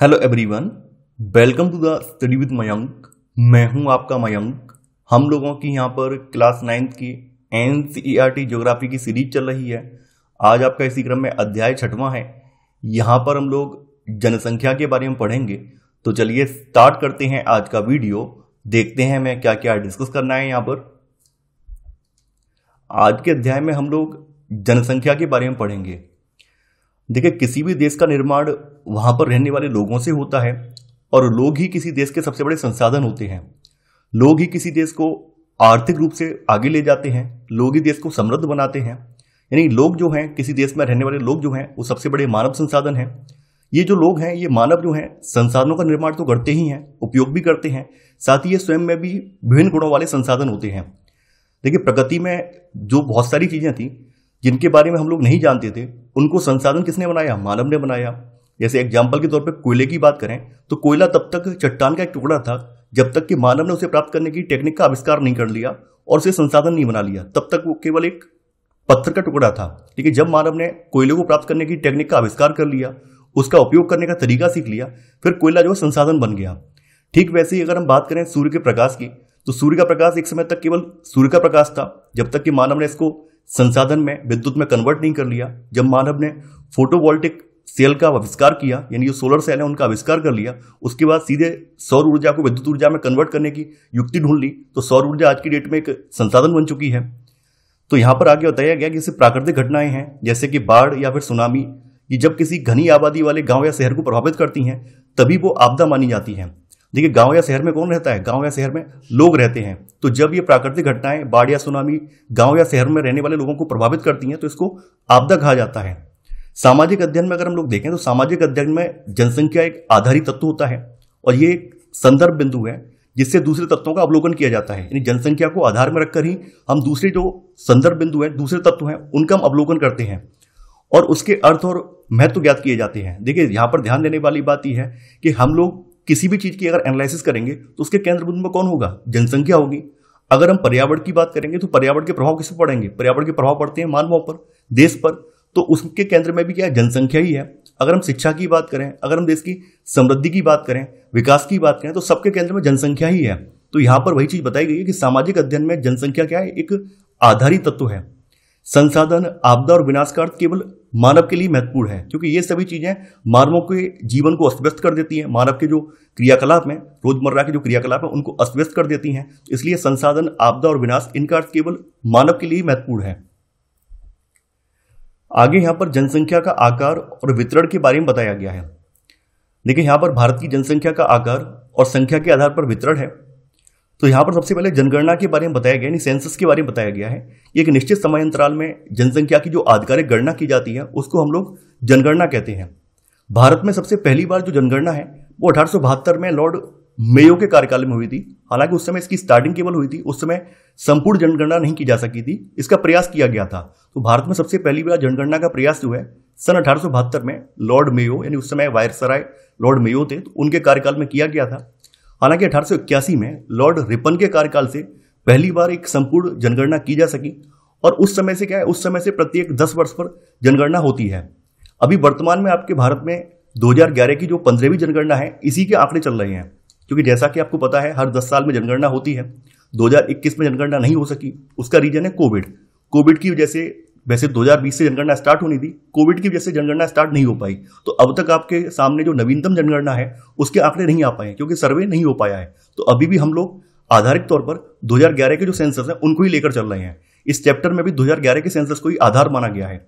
hello everyone welcome to the study with Mayank मैं हूं आपका मयंक हम लोगों की यहां पर क्लास नाइन्थ की एन ज्योग्राफी e की सीरीज चल रही है आज आपका इसी क्रम में अध्याय छठवां है यहां पर हम लोग जनसंख्या के बारे में पढ़ेंगे तो चलिए स्टार्ट करते हैं आज का वीडियो देखते हैं मैं क्या क्या डिस्कस करना है यहाँ पर आज के अध्याय में हम लोग जनसंख्या के बारे में पढ़ेंगे देखिए किसी भी देश का निर्माण वहाँ पर रहने वाले लोगों से होता है और लोग ही किसी देश के सबसे बड़े संसाधन होते हैं लोग ही किसी देश को आर्थिक रूप से आगे ले जाते हैं लोग ही देश को समृद्ध बनाते हैं यानी लोग जो हैं किसी देश में रहने वाले लोग जो हैं वो सबसे बड़े मानव संसाधन हैं ये जो लोग हैं ये मानव जो हैं संसाधनों का निर्माण तो करते ही हैं उपयोग भी करते हैं साथ ही ये स्वयं में भी विभिन्न गुणों वाले संसाधन होते हैं देखिए प्रगति में जो बहुत सारी चीज़ें थी जिनके बारे में हम लोग नहीं जानते थे उनको संसाधन किसने बनाया मानव ने बनाया जैसे एग्जाम्पल के तौर पर कोयले की बात करें तो कोयला तब तक चट्टान का एक टुकड़ा था जब तक कि मानव ने उसे प्राप्त करने की टेक्निक का आविष्कार नहीं कर लिया और उसे संसाधन नहीं बना लिया तब तक वो केवल एक पत्थर का टुकड़ा था लेकिन जब मानव ने कोयले को प्राप्त करने की टेक्निक का आविष्कार कर लिया उसका उपयोग करने का तरीका सीख लिया फिर कोयला जो है संसाधन बन गया ठीक वैसे ही अगर हम बात करें सूर्य के प्रकाश की तो सूर्य का प्रकाश एक समय तक केवल सूर्य का प्रकाश था जब तक कि मानव ने इसको संसाधन में विद्युत में कन्वर्ट नहीं कर लिया जब मानव ने फोटोवोल्टिक सेल का आविष्कार किया यानी जो सोलर सेल है उनका आविष्कार कर लिया उसके बाद सीधे सौर ऊर्जा को विद्युत ऊर्जा में कन्वर्ट करने की युक्ति ढूंढ ली तो सौर ऊर्जा आज की डेट में एक संसाधन बन चुकी है तो यहाँ पर आगे बताया गया कि इससे प्राकृतिक घटनाएं हैं जैसे कि बाढ़ या फिर सुनामी ये जब किसी घनी आबादी वाले गांव या शहर को प्रभावित करती हैं तभी वो आपदा मानी जाती हैं देखिए गांव या शहर में कौन रहता है गांव या शहर में लोग रहते हैं तो जब ये प्राकृतिक घटनाएं बाढ़ या सुनामी गांव या शहर में रहने वाले लोगों को प्रभावित करती हैं तो इसको आपदा कहा जाता है सामाजिक अध्ययन में अगर हम लोग देखें तो सामाजिक अध्ययन में जनसंख्या एक आधारित तत्व होता है और ये एक संदर्भ बिंदु है जिससे दूसरे तत्वों का अवलोकन किया जाता है यानी जनसंख्या को आधार में रखकर ही हम दूसरे जो संदर्भ बिंदु हैं दूसरे तत्व हैं उनका हम अवलोकन करते हैं और उसके अर्थ और महत्व ज्ञात किए जाते हैं देखिए यहाँ पर ध्यान देने वाली बात यह है कि हम लोग किसी भी चीज़ की अगर एनालिसिस करेंगे तो उसके केंद्र बिंदु में कौन होगा जनसंख्या होगी अगर हम पर्यावरण की बात करेंगे तो पर्यावरण के प्रभाव किस पर पड़ेंगे पर्यावरण के प्रभाव पड़ते हैं मानवों पर देश पर तो उसके केंद्र में भी क्या है जनसंख्या ही है अगर हम शिक्षा की बात करें अगर हम देश की समृद्धि की बात करें विकास की बात करें तो सबके केंद्र में जनसंख्या ही है तो यहाँ पर वही चीज़ बताई गई है कि सामाजिक अध्ययन में जनसंख्या क्या है एक आधारित तत्व है संसाधन आपदा और विनाश का अर्थ केवल मानव के लिए महत्वपूर्ण है क्योंकि ये सभी चीज़ें मानवों के जीवन को अस्त व्यस्त कर देती हैं मानव के जो क्रियाकलाप हैं रोजमर्रा के जो क्रियाकलाप हैं उनको अस्त व्यस्त कर देती हैं इसलिए संसाधन आपदा और विनाश इनका अर्थ केवल मानव के लिए महत्वपूर्ण है आगे यहाँ पर जनसंख्या का आकार और वितरण के बारे में बताया गया है देखिए यहाँ पर भारत की जनसंख्या का आकार और संख्या के आधार पर वितरण है तो यहाँ पर सबसे पहले जनगणना के बारे में बताया गया यानी सेंसस के बारे में बताया गया है एक निश्चित समय अंतराल में जनसंख्या की जो आधिकारिक गणना की जाती है उसको हम लोग जनगणना कहते हैं भारत में सबसे पहली बार जो जनगणना है वो अठारह में लॉर्ड मेयो के कार्यकाल में हुई थी हालांकि उस समय इसकी स्टार्टिंग केवल हुई थी उस समय संपूर्ण जनगणना नहीं की जा सकी थी इसका प्रयास किया गया था तो भारत में सबसे पहली बार जनगणना का प्रयास जो है सन अठारह में लॉर्ड मेयो यानी उस समय वायरसराय लॉर्ड मेयो थे तो उनके कार्यकाल में किया गया था हालांकि अठारह में लॉर्ड रिपन के कार्यकाल से पहली बार एक संपूर्ण जनगणना की जा सकी और उस समय से क्या है उस समय से प्रत्येक दस वर्ष पर जनगणना होती है अभी वर्तमान में आपके भारत में 2011 की जो पंद्रहवीं जनगणना है इसी के आंकड़े चल रहे हैं क्योंकि जैसा कि आपको पता है हर दस साल में जनगणना होती है 2021 में जनगणना नहीं हो सकी उसका रीजन है कोविड कोविड की वजह से वैसे 2020 से जनगणना स्टार्ट होनी थी कोविड की वजह से जनगणना स्टार्ट नहीं हो पाई तो अब तक आपके सामने जो नवीनतम जनगणना है उसके आंकड़े नहीं आ पाए क्योंकि सर्वे नहीं हो पाया है तो अभी भी हम लोग आधारित तौर पर 2011 के जो सेंसस हैं उनको ही लेकर चल रहे हैं इस चैप्टर में भी 2011 के सेंसस को ही आधार माना गया है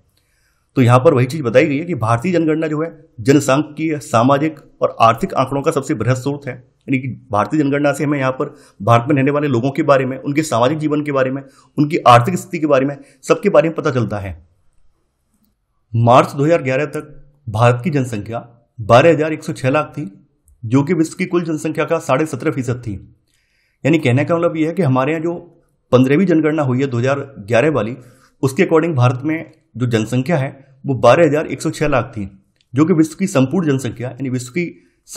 तो यहाँ पर वही चीज़ बताई गई है कि भारतीय जनगणना जो है जनसंघ की सामाजिक और आर्थिक आंकड़ों का सबसे बृहद स्रोत है यानी कि भारतीय जनगणना से हमें यहाँ पर भारत में रहने वाले लोगों के बारे में उनके सामाजिक जीवन के बारे में उनकी आर्थिक स्थिति के बारे में सबके बारे में पता चलता है मार्च 2011 तक भारत की जनसंख्या बारह लाख थी जो कि विश्व की कुल जनसंख्या का साढ़े सत्रह फीसद थी यानी कहने का मतलब यह है कि हमारे यहाँ जो पंद्रहवीं जनगणना हुई है 2011 वाली उसके अकॉर्डिंग भारत में जो जनसंख्या है वो बारह हजार एक सौ छह लाख थी जो कि विश्व की संपूर्ण जनसंख्या यानी विश्व की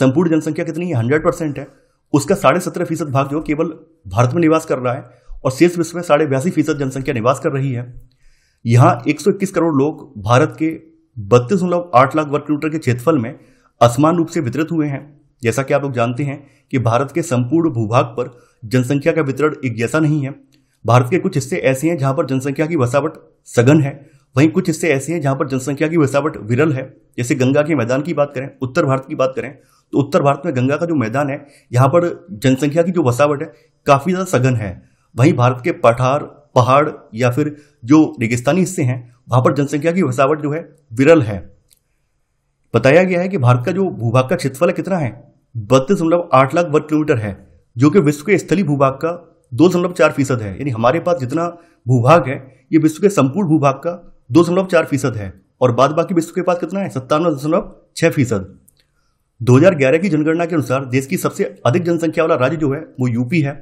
संपूर्ण जनसंख्या कितनी है हंड्रेड परसेंट है उसका साढ़े सत्रह फीसद भाग जो केवल भारत में निवास कर रहा है और शेष विश्व में साढ़े बयासी फीसद जनसंख्या निवास कर रही है यहाँ एक सौ इक्कीस करोड़ लोग भारत के बत्तीस दशमलव आठ लाख वर्ग किलोमीटर के क्षेत्रफल में असमान रूप से वितरित हुए हैं जैसा कि आप लोग जानते हैं कि भारत के संपूर्ण भूभाग पर जनसंख्या का वितरण एक जैसा नहीं है भारत के कुछ हिस्से ऐसे हैं जहां पर जनसंख्या की वसावट सघन है वहीं कुछ हिस्से ऐसे हैं जहां पर जनसंख्या की वसावट विरल है जैसे गंगा के मैदान की बात करें उत्तर भारत की बात करें तो उत्तर भारत में गंगा का जो मैदान है यहाँ पर जनसंख्या की जो वसावट है काफ़ी ज़्यादा सघन है वहीं भारत के पठार पहाड़ या फिर जो रेगिस्तानी हिस्से हैं वहाँ पर जनसंख्या की वसावट जो है विरल है बताया गया है कि भारत का जो भूभाग का क्षेत्रफल है कितना है बत्तीस दशमलव आठ लाख वर्ग किलोमीटर है जो कि विश्व के स्थलीय भूभाग का दो दशमलव चार फीसद है यानी हमारे पास जितना भूभाग है ये विश्व के संपूर्ण भूभाग का दो दशमलव चार फीसद है और बाद बाकी विश्व के पास कितना है सत्तानवे दशमलव छः फीसद दो की जनगणना के अनुसार देश की सबसे अधिक जनसंख्या वाला राज्य जो है वो यूपी है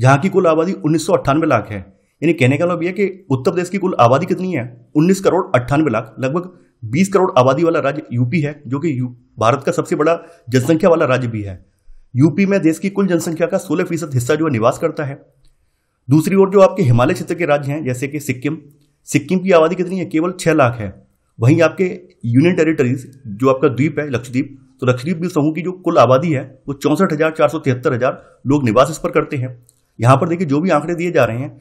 जहाँ की कुल आबादी उन्नीस लाख है यानी कहने का मतलब यह कि उत्तर प्रदेश की कुल आबादी कितनी है उन्नीस करोड़ अट्ठानवे लाख लगभग बीस करोड़ आबादी वाला राज्य यूपी है जो कि भारत का सबसे बड़ा जनसंख्या वाला राज्य भी है यूपी में देश की कुल जनसंख्या का 16 फीसद हिस्सा जो है निवास करता है दूसरी ओर जो आपके हिमालय क्षेत्र के राज्य हैं जैसे कि सिक्किम सिक्किम की आबादी कितनी है केवल छह लाख है वहीं आपके यूनियन टेरिटरीज जो आपका द्वीप है लक्षद्वीप तो लक्षद्वीप द्वीप समूह की जो कुल आबादी है वो चौंसठ हज़ार चार सौ तिहत्तर हज़ार लोग निवास इस पर करते हैं यहाँ पर देखिए जो भी आंकड़े दिए जा रहे हैं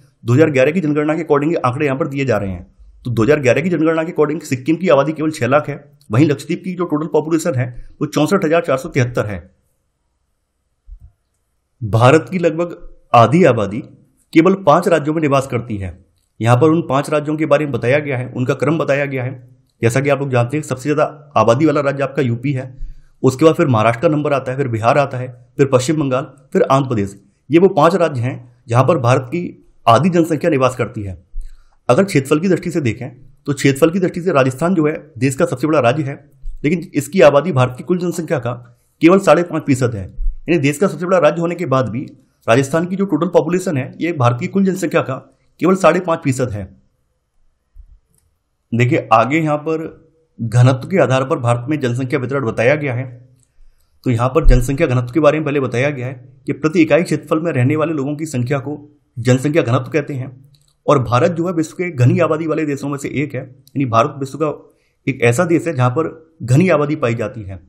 ग्यारह की जनगणना के अकॉर्डिंग आंकड़े यहाँ पर दिए जा रहे हैं तो ग्यारह की जनगणना के अकॉर्डिंग सिक्किम की आबादी केवल छह लाख है वहीं लक्षद्वीप की जो टोटल पॉपुलेशन है वो चौंसठ हज़ार चार सौ तिहत्तर है भारत की लगभग आधी आबादी केवल पांच राज्यों में निवास करती है यहाँ पर उन पांच राज्यों के बारे में बताया गया है उनका क्रम बताया गया है जैसा कि आप लोग जानते हैं सबसे ज़्यादा आबादी वाला राज्य आपका यूपी है उसके बाद फिर महाराष्ट्र नंबर आता है फिर बिहार आता है फिर पश्चिम बंगाल फिर आंध्र प्रदेश ये वो पाँच राज्य हैं जहाँ पर भारत की आधी जनसंख्या निवास करती है अगर क्षेत्रफल की दृष्टि से देखें तो क्षेत्रफल की दृष्टि से राजस्थान जो है देश का सबसे बड़ा राज्य है लेकिन इसकी आबादी भारत की कुल जनसंख्या का केवल साढ़े पाँच फीसद है यानी देश का सबसे बड़ा राज्य होने के बाद भी राजस्थान की जो टोटल पॉपुलेशन है ये भारत की कुल जनसंख्या का केवल साढ़े पांच फीसद है देखिए आगे यहां पर घनत्व के आधार पर भारत में जनसंख्या वितरण बताया गया है तो यहां पर जनसंख्या घनत्व के बारे में पहले बताया गया है कि प्रति इकाई क्षेत्रफल में रहने वाले लोगों की संख्या को जनसंख्या घनत्व कहते हैं और भारत जो है विश्व के घनी आबादी वाले देशों में से एक है यानी भारत विश्व का एक ऐसा देश है जहां पर घनी आबादी पाई जाती है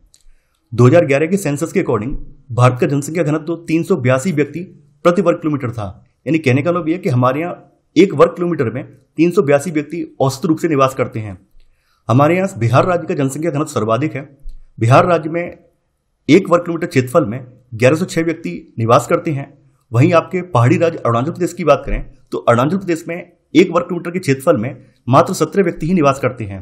2011 के सेंसस के अकॉर्डिंग भारत का जनसंख्या घनत्व तीन व्यक्ति प्रति वर्ग किलोमीटर था यानी कहने का मतलब यह कि हमारे यहाँ एक वर्ग किलोमीटर में तीन व्यक्ति औसत रूप से निवास करते हैं हमारे यहाँ बिहार राज्य का जनसंख्या घनत्व सर्वाधिक है बिहार राज्य में एक वर्ग किलोमीटर क्षेत्रफल में 1106 व्यक्ति निवास करते हैं वहीं आपके पहाड़ी राज्य अरुणाचल प्रदेश की बात करें तो अरुणाचल प्रदेश में एक वर्ग किलोमीटर के क्षेत्रफल में मात्र सत्रह व्यक्ति ही निवास करते हैं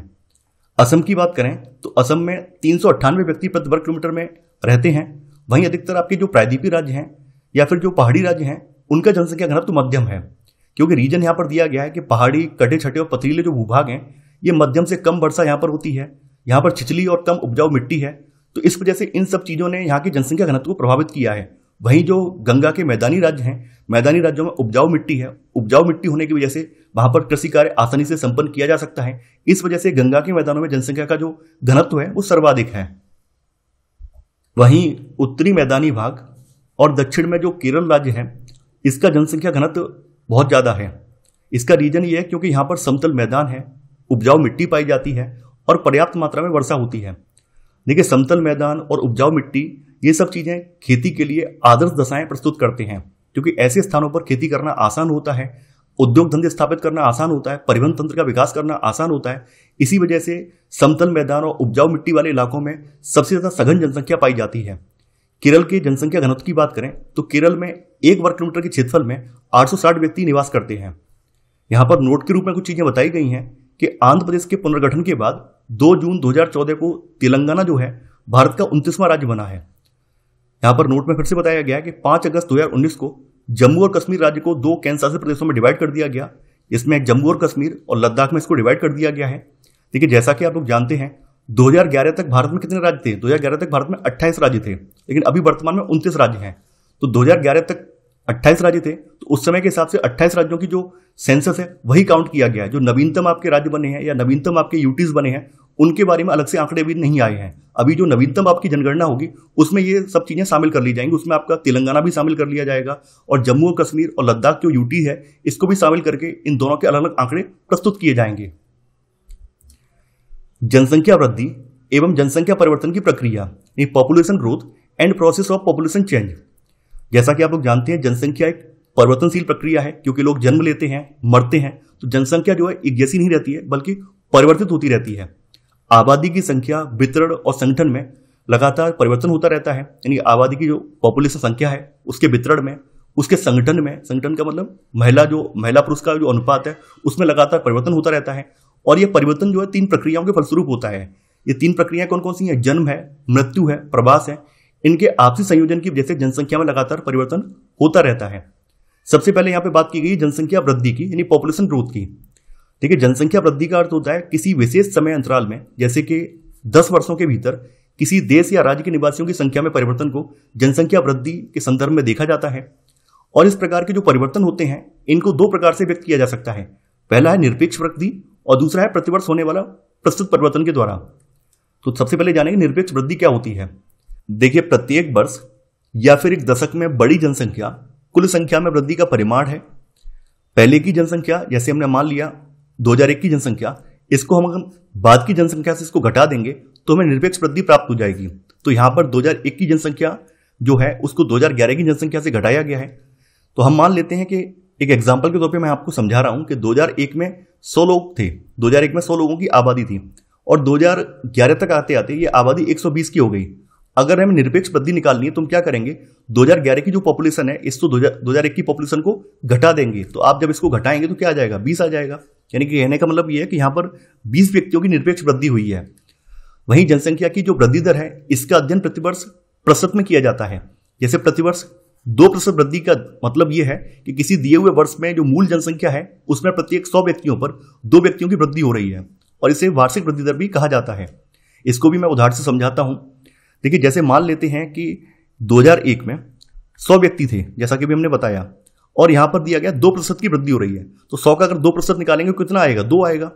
असम की बात करें तो असम में तीन व्यक्ति प्रति वर्ग किलोमीटर में रहते हैं वहीं अधिकतर आपके जो प्रायद्वीपी राज्य हैं या फिर जो पहाड़ी राज्य हैं उनका जनसंख्या घनत्व मध्यम है क्योंकि रीजन यहाँ पर दिया गया है कि पहाड़ी कटे छटे और पथरीले जो भूभाग हैं ये मध्यम से कम वर्षा यहाँ पर होती है यहाँ पर छिछली और कम उपजाऊ मिट्टी है तो इस वजह से इन सब चीज़ों ने यहाँ की जनसंख्या घनत्व को प्रभावित किया है वहीं जो गंगा के मैदानी राज्य हैं मैदानी राज्यों में उपजाऊ मिट्टी है उपजाऊ मिट्टी होने की वजह से वहाँ पर कृषि कार्य आसानी से संपन्न किया जा सकता है इस वजह से गंगा के मैदानों में जनसंख्या का जो घनत्व है वो सर्वाधिक है वहीं उत्तरी मैदानी भाग और दक्षिण में जो केरल राज्य है इसका जनसंख्या घनत्व बहुत ज़्यादा है इसका रीज़न ये है क्योंकि यहाँ पर समतल मैदान है उपजाऊ मिट्टी पाई जाती है और पर्याप्त मात्रा में वर्षा होती है देखिए समतल मैदान और उपजाऊ मिट्टी ये सब चीज़ें खेती के लिए आदर्श दशाएं प्रस्तुत करते हैं क्योंकि ऐसे स्थानों पर खेती करना आसान होता है उद्योग धंधे स्थापित करना आसान होता है परिवहन तंत्र का विकास करना आसान होता है इसी वजह से समतल मैदान और उपजाऊ मिट्टी वाले इलाकों में सबसे ज़्यादा सघन जनसंख्या पाई जाती है केरल के जनसंख्या घनत्व की बात करें तो केरल में एक वर्ग किलोमीटर के क्षेत्रफल में 860 व्यक्ति निवास करते हैं यहाँ पर नोट के रूप में कुछ चीज़ें बताई गई हैं कि आंध्र प्रदेश के पुनर्गठन के बाद 2 जून 2014 को तेलंगाना जो है भारत का उनतीसवां राज्य बना है यहाँ पर नोट में फिर से बताया गया कि 5 अगस्त 2019 को जम्मू और कश्मीर राज्य को दो केंद्र शासित प्रदेशों में डिवाइड कर दिया गया इसमें जम्मू और कश्मीर और लद्दाख में इसको डिवाइड कर दिया गया है देखिए जैसा कि आप लोग जानते हैं 2011 तक भारत में कितने राज्य थे 2011 तक भारत में 28 राज्य थे लेकिन अभी वर्तमान में उनतीस राज्य हैं तो 2011 तक 28 राज्य थे तो उस समय के हिसाब से 28 राज्यों की जो सेंसस है वही काउंट किया गया है जो नवीनतम आपके राज्य बने हैं या नवीनतम आपके यूटीज बने हैं उनके बारे में अलग से आंकड़े भी नहीं आए हैं अभी जो नवीनतम आपकी जनगणना होगी उसमें ये सब चीज़ें शामिल कर ली जाएंगी उसमें आपका तेलंगाना भी शामिल कर लिया जाएगा और जम्मू और कश्मीर और लद्दाख जो यूटी है इसको भी शामिल करके इन दोनों के अलग अलग आंकड़े प्रस्तुत किए जाएंगे जनसंख्या वृद्धि एवं जनसंख्या परिवर्तन की प्रक्रिया population growth and process of population change जैसा कि आप लोग जानते हैं जनसंख्या एक परिवर्तनशील प्रक्रिया है क्योंकि लोग जन्म लेते हैं मरते हैं तो जनसंख्या जो है एक जैसी नहीं रहती है बल्कि परिवर्तित होती रहती है आबादी की संख्या वितरण और संगठन में लगातार परिवर्तन होता रहता है यानी आबादी की जो पॉपुलेशन संख्या है उसके वितरण में उसके संगठन में संगठन का मतलब महिला जो महिला पुरुष का जो अनुपात है उसमें लगातार परिवर्तन होता रहता है और यह परिवर्तन जो है तीन प्रक्रियाओं के फलस्वरूप होता है ये तीन प्रक्रियाएं कौन कौन सी हैं जन्म है मृत्यु है प्रवास है इनके आपसी संयोजन की वजह से जनसंख्या में लगातार परिवर्तन होता रहता है सबसे पहले यहाँ पे बात की गई जनसंख्या वृद्धि की यानी पॉपुलेशन ग्रोथ की ठीक है जनसंख्या वृद्धि का अर्थ होता है किसी विशेष समय अंतराल में जैसे कि दस वर्षों के भीतर किसी देश या राज्य के निवासियों की संख्या में परिवर्तन को जनसंख्या वृद्धि के संदर्भ में देखा जाता है और इस प्रकार के जो परिवर्तन होते हैं इनको दो प्रकार से व्यक्त किया जा सकता है पहला है निरपेक्ष वृद्धि और दूसरा है प्रतिवर्ष होने वाला प्रस्तुत परिवर्तन के द्वारा तो सबसे पहले जानेंगे निरपेक्ष वृद्धि क्या होती है देखिए प्रत्येक वर्ष या फिर एक दशक में बड़ी जनसंख्या कुल संख्या में वृद्धि का परिमाण है पहले की जनसंख्या जैसे हमने मान लिया दो की जनसंख्या इसको हम बाद की जनसंख्या से इसको घटा देंगे तो हमें निरपेक्ष वृद्धि प्राप्त हो जाएगी तो यहाँ पर 2001 की जनसंख्या जो है उसको 2011 की जनसंख्या से घटाया गया है तो हम मान लेते हैं कि एक एग्जाम्पल के तौर पर मैं आपको समझा रहा हूं कि 2001 में सौ लोग थे 2001 में सौ लोगों की आबादी थी और 2011 तक आते आते ये आबादी 120 की हो गई अगर हमें निरपेक्ष वृद्धि निकालनी है तो हम क्या करेंगे 2011 की जो पॉपुलेशन है इस तो हजार की पॉपुलेशन को घटा देंगे तो आप जब इसको घटाएंगे तो क्या आ जाएगा बीस आ जाएगा यानी कि कहने का मतलब ये है कि यहाँ पर बीस व्यक्तियों की निरपेक्ष वृद्धि हुई है वहीं जनसंख्या की जो वृद्धि दर है इसका अध्ययन प्रतिवर्ष प्रसत में किया जाता है जैसे प्रतिवर्ष दो प्रतिशत वृद्धि का मतलब यह है कि किसी दिए हुए वर्ष में जो मूल जनसंख्या है उसमें प्रत्येक सौ व्यक्तियों पर दो व्यक्तियों की वृद्धि हो रही है और इसे वार्षिक वृद्धि दर भी कहा जाता है इसको भी मैं उदाहरण से समझाता हूं देखिए जैसे मान लेते हैं कि 2001 में 100 व्यक्ति थे जैसा कि भी हमने बताया और यहां पर दिया गया दो प्रतिशत की वृद्धि हो रही है तो सौ का अगर दो प्रतिशत निकालेंगे कितना आएगा दो आएगा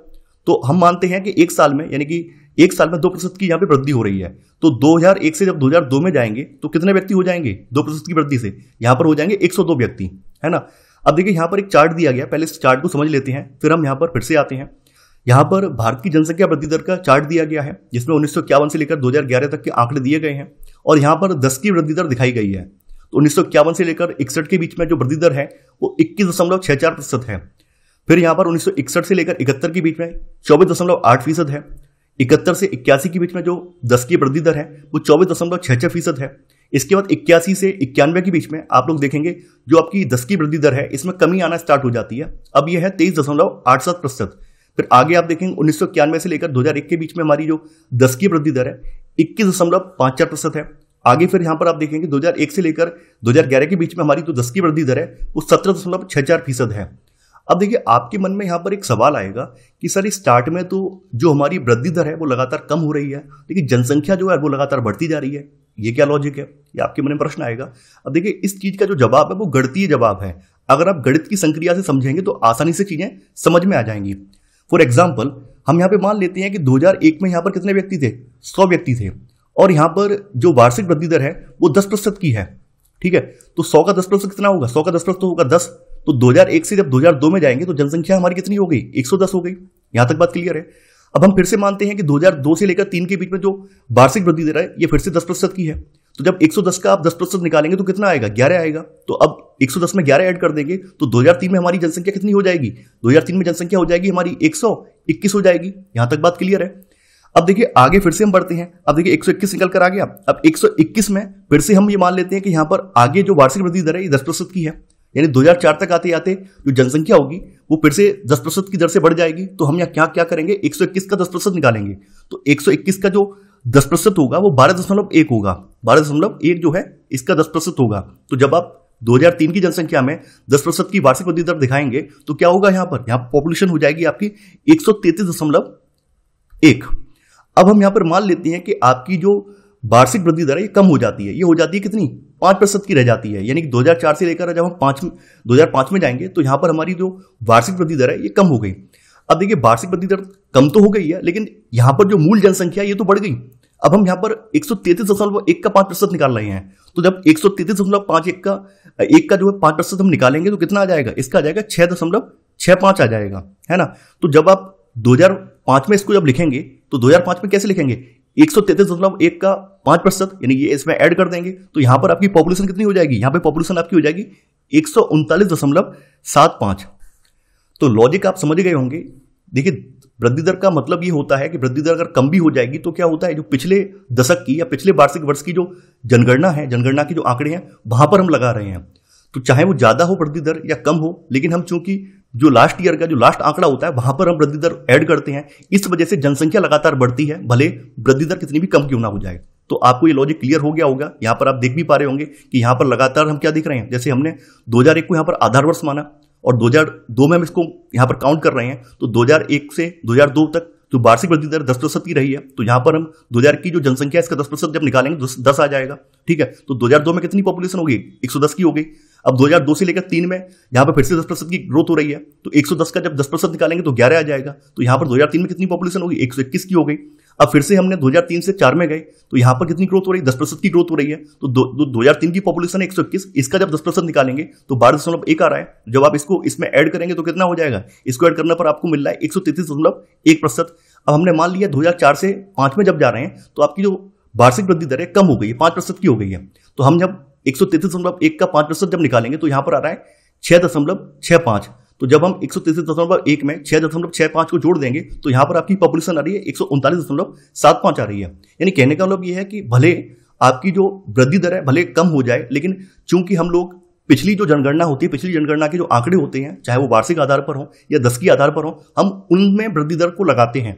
तो हम मानते हैं कि एक साल में यानी कि एक साल में दो प्रतिशत की यहाँ पे वृद्धि हो रही है तो 2001 से जब 2002 में जाएंगे तो कितने व्यक्ति हो जाएंगे दो प्रतिशत की वृद्धि से यहाँ पर हो जाएंगे 102 व्यक्ति है ना अब देखिए यहाँ पर एक चार्ट दिया गया पहले इस चार्ट को समझ लेते हैं फिर हम यहाँ पर फिर से आते हैं यहाँ पर भारत की जनसंख्या वृद्धि दर का चार्ट दिया गया है जिसमें उन्नीस से लेकर दो तक के आंकड़े दिए गए हैं और यहाँ पर दस की वृद्धि दर दिखाई गई है तो उन्नीस से लेकर इकसठ के बीच में जो वृद्धि दर है वो इक्कीस दशमलव चार प्रतिशत है फिर यहां पर 1961 से लेकर इकहत्तर के बीच में चौबीस दशमलव आठ फीसद है इकहत्तर से इक्यासी के बीच में जो दस की वृद्धि दर है वो चौबीस दशमलव छह छह फीसद है इसके बाद इक्यासी से इक्यानवे के बीच में आप लोग देखेंगे जो आपकी दस की वृद्धि दर है इसमें कमी आना स्टार्ट हो जाती है अब यह है तेईस दशमलव आठ सात प्रतिशत फिर आगे आप देखेंगे उन्नीस से लेकर दो के बीच में हमारी जो दस की वृद्धि दर है इक्कीस दशमलव पांच चार प्रतिशत है आगे फिर यहां पर आप देखेंगे 2001 से लेकर 2011 के बीच में हमारी जो दस की वृद्धि दर है वो सत्रह दशमलव छह चार फीसद है अब देखिए आपके मन में यहाँ पर एक सवाल आएगा कि सर स्टार्ट में तो जो हमारी वृद्धि दर है वो लगातार कम हो रही है लेकिन जनसंख्या जो है वो लगातार बढ़ती जा रही है ये क्या लॉजिक है ये आपके मन में प्रश्न आएगा अब देखिए इस चीज का जो जवाब है वो गणतीय जवाब है अगर आप गणित की संक्रिया से समझेंगे तो आसानी से चीजें समझ में आ जाएंगी फॉर एग्जाम्पल हम यहाँ पे मान लेते हैं कि 2001 में यहाँ पर कितने व्यक्ति थे 100 व्यक्ति थे और यहाँ पर जो वार्षिक वृद्धि दर है वो 10 प्रतिशत की है ठीक है तो 100 का 10 प्रतिशत कितना होगा 100 का 10 प्रतिशत तो होगा 10 तो 2001 से जब 2002 में जाएंगे तो जनसंख्या हमारी कितनी हो गई 110 हो गई यहां तक बात क्लियर है अब हम फिर से मानते हैं कि 2002 से लेकर तीन के बीच में जो वार्षिक वृद्धि दे रहा है ये फिर से दस प्रतिशत की है तो जब 110 का आप 10 प्रतिशत निकालेंगे तो कितना आएगा 11 आएगा तो अब 110 में 11 ऐड कर देंगे तो 2003 में हमारी जनसंख्या कितनी हो जाएगी 2003 में जनसंख्या हो जाएगी हमारी 121 हो जाएगी यहां तक बात क्लियर है अब देखिए आगे फिर से हम बढ़ते हैं अब देखिए 121 निकल कर आ गया अब 121 में फिर से हम ये मान लेते हैं कि यहां पर आगे जो वार्षिक वृद्धि दर है ये दस प्रतिशत की है यानी 2004 तक आते आते जो जनसंख्या होगी वो फिर से 10 प्रतिशत की दर से बढ़ जाएगी तो हम यहाँ क्या क्या करेंगे 121 का 10 प्रतिशत निकालेंगे तो 121 का जो 10 प्रतिशत होगा वो बारह दशमलव एक होगा बारह दशमलव एक जो है इसका 10 प्रतिशत होगा तो जब आप 2003 की जनसंख्या में 10 प्रतिशत की वार्षिक वृद्धि दर दिखाएंगे तो क्या होगा यहाँ पर यहाँ पॉपुलेशन हो जाएगी आपकी एक अब हम यहाँ पर मान लेते हैं कि आपकी जो वार्षिक वृद्धि दर है ये कम हो जाती है ये हो जाती है कितनी पाँच प्रतिशत की रह जाती है यानी कि 2004 से लेकर जब हम पाँच में दो में जाएंगे तो यहाँ पर हमारी जो वार्षिक वृद्धि दर है ये कम हो गई अब देखिए वार्षिक वृद्धि दर कम तो हो गई है लेकिन यहाँ पर जो मूल जनसंख्या ये तो बढ़ गई अब हम यहाँ पर एक सौ का पाँच प्रतिशत निकाल रहे हैं तो जब एक सौ का एक का जो है पाँच प्रतिशत हम निकालेंगे तो कितना आ जाएगा इसका आ जाएगा छः दशमलव छः पाँच आ जाएगा है ना तो जब आप 2005 में इसको जब लिखेंगे तो 2005 में कैसे लिखेंगे एक सौ तैतीस दशमलव एक का पांच प्रतिशत यानी इसमें ऐड कर देंगे तो यहां पर आपकी पॉपुलेशन कितनी हो जाएगी यहां पे पॉपुलेशन आपकी हो जाएगी एक सौ उनतालीस दशमलव सात पांच तो लॉजिक आप समझ गए होंगे देखिए वृद्धि दर का मतलब ये होता है कि वृद्धि दर अगर कम भी हो जाएगी तो क्या होता है जो पिछले दशक की या पिछले वार्षिक वर्ष की जो जनगणना है जनगणना के जो आंकड़े हैं वहां पर हम लगा रहे हैं तो चाहे वो ज़्यादा हो वृद्धि दर या कम हो लेकिन हम चूंकि जो लास्ट ईयर का जो लास्ट आंकड़ा होता है वहां पर हम वृद्धि दर ऐड करते हैं इस वजह से जनसंख्या लगातार बढ़ती है भले वृद्धि दर कितनी भी कम क्यों ना हो जाए तो आपको ये लॉजिक क्लियर हो गया होगा यहां पर आप देख भी पा रहे होंगे कि यहां पर लगातार हम क्या देख रहे हैं जैसे हमने दो को यहां पर आधार वर्ष माना और दो में हम इसको यहां पर काउंट कर रहे हैं तो दो से दो तक जो वार्षिक वृद्धि दर दस प्रतिशत ही रही है तो यहां पर हम 2000 की जो जनसंख्या है इसका दस प्रतिशत जब निकालेंगे तो दस, आ जाएगा ठीक है तो 2002 में कितनी पॉपुलेशन होगी गई 110 की हो गई अब 2002 से लेकर तीन में यहाँ पर फिर से दस प्रतिशत की ग्रोथ हो रही है तो 110 का जब दस प्रतिशत निकालेंगे तो ग्यारह आ जाएगा तो यहाँ पर 2003 में कितनी पॉपुलेशन होगी 121 की हो गई अब फिर से हमने 2003 से चार में गए तो यहां पर कितनी ग्रोथ हो रही है दस प्रतिशत की ग्रोथ हो रही है तो दो हजार तीन की पॉपुलेशन है एक सौ इक्कीस इसका जब दस प्रतिशत निकालेंगे तो बारह दशमलव एक आ रहा है जब आप इसको इसमें ऐड करेंगे तो कितना हो जाएगा इसको ऐड करने पर आपको मिल रहा है एक सौ तैतीस दशमलव एक प्रतिशत अब हमने मान लिया दो हजार चार से पांच में जब जा रहे हैं तो आपकी जो वार्षिक वृद्धि दर है कम हो गई है पांच प्रतिशत की हो गई है तो हम जब एक सौ तैतीस दशमलव एक का पांच प्रतिशत जब निकालेंगे तो यहां पर आ रहा है छह दशमलव छह पांच तो जब हम एक सौ तैतीस दशमलव एक में छह दशमलव छह पांच को जोड़ देंगे तो यहां पर आपकी पॉपुलेशन आ रही है एक सौ उनतालीस दशमलव सात पांच आ रही है यानी कहने का मतलब यह है कि भले आपकी जो वृद्धि दर है भले कम हो जाए लेकिन चूंकि हम लोग पिछली जो जनगणना होती है पिछली जनगणना के जो आंकड़े होते हैं चाहे वो वार्षिक आधार पर हो या दस के आधार पर हो हम उनमें वृद्धि दर को लगाते हैं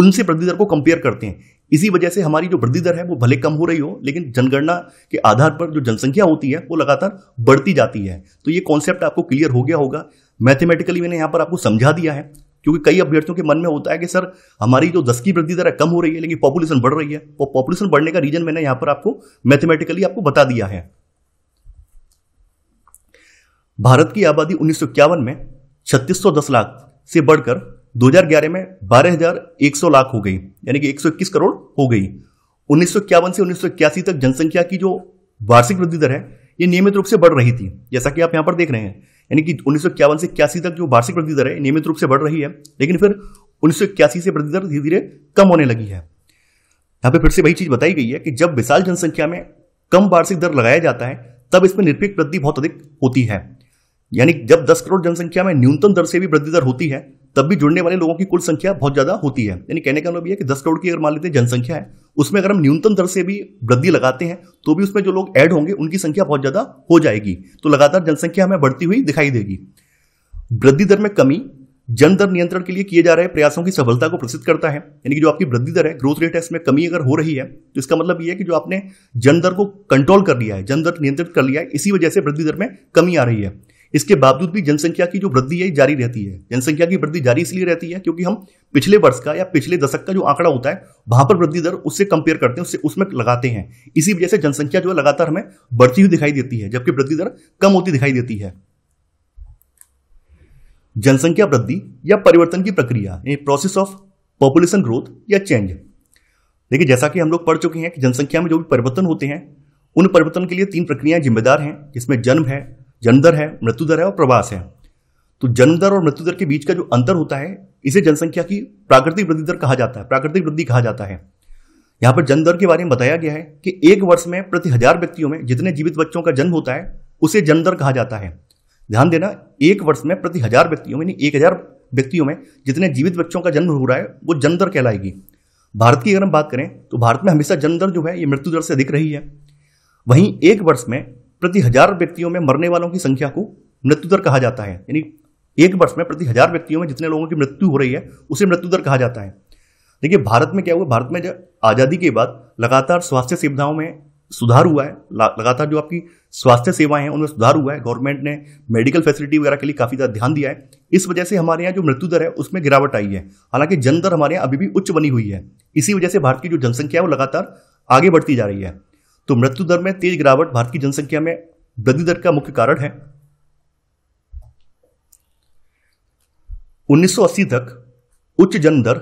उनसे वृद्धि दर को कंपेयर करते हैं इसी वजह से हमारी जो वृद्धि दर है वो भले कम हो रही हो लेकिन जनगणना के आधार पर जो जनसंख्या होती है वो लगातार बढ़ती जाती है तो ये कॉन्सेप्ट आपको क्लियर हो गया होगा मैथमेटिकली मैंने यहाँ पर आपको समझा दिया है क्योंकि कई अभ्यर्थियों के मन में होता है कि सर हमारी जो दस की वृद्धि दर है कम हो रही है लेकिन पॉपुलेशन बढ़ रही है वो पॉपुलेशन बढ़ने का रीजन मैंने यहाँ पर आपको मैथमेटिकली आपको बता दिया है भारत की आबादी उन्नीस में छत्तीस लाख से बढ़कर 2011 में 12,100 लाख हो गई यानी कि 121 करोड़ हो गई उन्नीस से उन्नीस तक जनसंख्या की जो वार्षिक वृद्धि दर है ये नियमित रूप से बढ़ रही थी जैसा कि आप यहाँ पर देख रहे हैं यानी कि उन्नीस से इक्यासी तक जो वार्षिक वृद्धि दर है नियमित रूप से बढ़ रही है लेकिन फिर उन्नीस से वृद्धि दर धीरे धीरे कम होने लगी है यहाँ पर फिर से वही चीज बताई गई है कि जब विशाल जनसंख्या में कम वार्षिक दर लगाया जाता है तब इसमें निरपेक्ष वृद्धि बहुत अधिक होती है यानी जब 10 करोड़ जनसंख्या में न्यूनतम दर से भी वृद्धि दर होती है तब भी जुड़ने वाले लोगों की कुल संख्या बहुत ज़्यादा होती है यानी कहने का मतलब यह है कि दस करोड़ की अगर मान लेते हैं जनसंख्या है उसमें अगर हम न्यूनतम दर से भी वृद्धि लगाते हैं तो भी उसमें जो लोग ऐड होंगे उनकी संख्या बहुत ज़्यादा हो जाएगी तो लगातार जनसंख्या हमें बढ़ती हुई दिखाई देगी वृद्धि दर में कमी जन दर नियंत्रण के लिए किए जा रहे प्रयासों की सफलता को प्रसिद्ध करता है यानी कि जो आपकी वृद्धि दर है ग्रोथ रेट है इसमें कमी अगर हो रही है तो इसका मतलब यह है कि जो आपने जन दर को कंट्रोल कर लिया है जन दर नियंत्रित कर लिया है इसी वजह से वृद्धि दर में कमी आ रही है इसके बावजूद भी जनसंख्या की जो वृद्धि है जारी रहती है जनसंख्या की वृद्धि जारी इसलिए रहती है क्योंकि हम पिछले वर्ष का या पिछले दशक का जो आंकड़ा होता है वहां पर वृद्धि दर उससे कंपेयर करते हैं उससे उसमें लगाते हैं इसी वजह से जनसंख्या जो है लगातार हमें बढ़ती हुई दिखाई देती है जबकि वृद्धि दर कम होती दिखाई देती है जनसंख्या वृद्धि या परिवर्तन की प्रक्रिया प्रोसेस ऑफ पॉपुलेशन ग्रोथ या चेंज देखिए जैसा कि हम लोग पढ़ चुके हैं कि जनसंख्या में जो भी परिवर्तन होते हैं उन परिवर्तन के लिए तीन प्रक्रियाएं जिम्मेदार हैं जिसमें जन्म है जनदर है मृत्यु दर है और प्रवास है तो जन्म दर और मृत्यु दर के बीच का जो अंतर होता है इसे जनसंख्या की प्राकृतिक वृद्धि दर कहा जाता है प्राकृतिक वृद्धि कहा जाता है यहाँ पर जन्म दर के बारे में बताया गया है कि एक वर्ष में प्रति हजार व्यक्तियों में जितने जीवित बच्चों का जन्म होता है उसे जन्म दर कहा जाता है ध्यान देना एक वर्ष में प्रति हजार व्यक्तियों में एक हजार व्यक्तियों में जितने जीवित बच्चों का जन्म हो रहा है वो जन्म दर कहलाएगी भारत की अगर हम बात करें तो भारत में हमेशा जन्म दर जो है ये मृत्यु दर से अधिक रही है वहीं एक वर्ष में प्रति हजार व्यक्तियों में मरने वालों की संख्या को मृत्यु दर कहा जाता है यानी एक वर्ष में प्रति हजार व्यक्तियों में जितने लोगों की मृत्यु हो रही है उसे मृत्यु दर कहा जाता है देखिए भारत में क्या हुआ भारत में जब आज़ादी के बाद लगातार स्वास्थ्य सुविधाओं में सुधार हुआ है लगातार जो आपकी स्वास्थ्य सेवाएं हैं उनमें सुधार हुआ है गवर्नमेंट ने मेडिकल फैसिलिटी वगैरह के लिए काफ़ी ज़्यादा ध्यान दिया है इस वजह से हमारे यहाँ जो मृत्यु दर है उसमें गिरावट आई है हालांकि जनदर हमारे यहाँ अभी भी उच्च बनी हुई है इसी वजह से भारत की जो जनसंख्या है वो लगातार आगे बढ़ती जा रही है तो मृत्यु दर में तेज गिरावट भारत की जनसंख्या में वृद्धि दर का मुख्य कारण है 1980 तक उच्च जन्म दर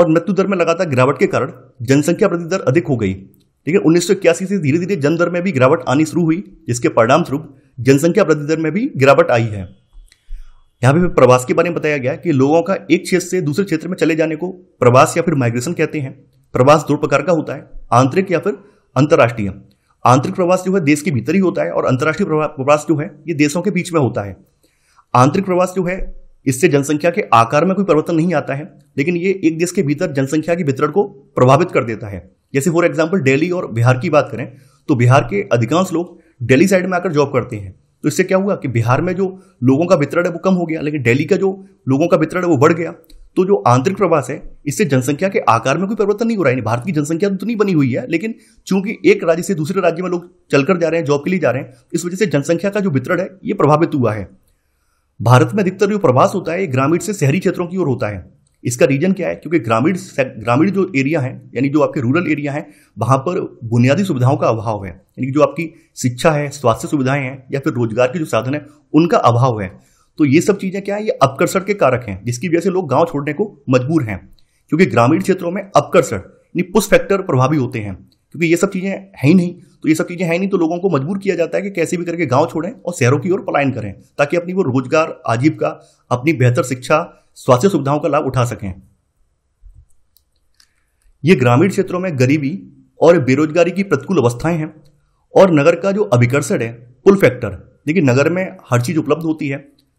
और मृत्यु दर में लगातार गिरावट के कारण जनसंख्या वृद्धि दर अधिक हो गई लेकिन उन्नीस से धीरे धीरे जन्म दर में भी गिरावट आनी शुरू हुई जिसके परिणाम स्वरूप जनसंख्या वृद्धि दर में भी गिरावट आई है यहां पर प्रवास के बारे में बताया गया कि लोगों का एक क्षेत्र से दूसरे क्षेत्र में चले जाने को प्रवास या फिर माइग्रेशन कहते हैं प्रवास दो प्रकार का होता है आंतरिक या फिर अंतर्राष्ट्रीय आंतरिक प्रवास जो है देश के भीतर ही होता है और अंतर्राष्ट्रीय प्रवास जो है ये देशों के बीच में होता है आंतरिक प्रवास जो है इससे जनसंख्या के आकार में कोई परिवर्तन नहीं आता है लेकिन ये एक देश के भीतर जनसंख्या के वितरण को प्रभावित कर देता है जैसे फॉर एग्जाम्पल डेली और बिहार की बात करें तो बिहार के अधिकांश लोग डेली साइड में आकर जॉब करते हैं तो इससे क्या हुआ कि बिहार में जो लोगों का वितरण है वो कम हो गया लेकिन दिल्ली का जो लोगों का वितरण है वो बढ़ गया तो जो आंतरिक प्रवास है इससे जनसंख्या के आकार में कोई परिवर्तन नहीं हो रहा है भारत की जनसंख्या तो नहीं बनी हुई है लेकिन चूंकि एक राज्य से दूसरे राज्य में लोग चलकर जा रहे हैं जॉब के लिए जा रहे हैं इस वजह से जनसंख्या का जो वितरण है ये प्रभावित हुआ है भारत में अधिकतर जो प्रवास होता है ये ग्रामीण से शहरी क्षेत्रों की ओर होता है इसका रीजन क्या है क्योंकि ग्रामीण ग्रामीण जो एरिया है यानी जो आपके रूरल एरिया है वहां पर बुनियादी सुविधाओं का अभाव है यानी जो आपकी शिक्षा है स्वास्थ्य सुविधाएं हैं या फिर रोजगार के जो साधन है उनका अभाव है तो ये सब चीज़ें क्या है ये अपकर्षण के कारक हैं जिसकी वजह से लोग गांव छोड़ने को मजबूर हैं क्योंकि ग्रामीण क्षेत्रों में अपकर्षण यानी पुश फैक्टर प्रभावी होते हैं क्योंकि ये सब चीज़ें है ही नहीं तो ये सब चीज़ें हैं नहीं तो लोगों को मजबूर किया जाता है कि कैसे भी करके गांव छोड़ें और शहरों की ओर पलायन करें ताकि अपनी वो रोजगार आजीविका अपनी बेहतर शिक्षा स्वास्थ्य सुविधाओं का लाभ उठा सकें ये ग्रामीण क्षेत्रों में गरीबी और बेरोजगारी की प्रतिकूल अवस्थाएं हैं और नगर का जो अभिकर्षण है पुल फैक्टर देखिए नगर में हर चीज़ उपलब्ध होती है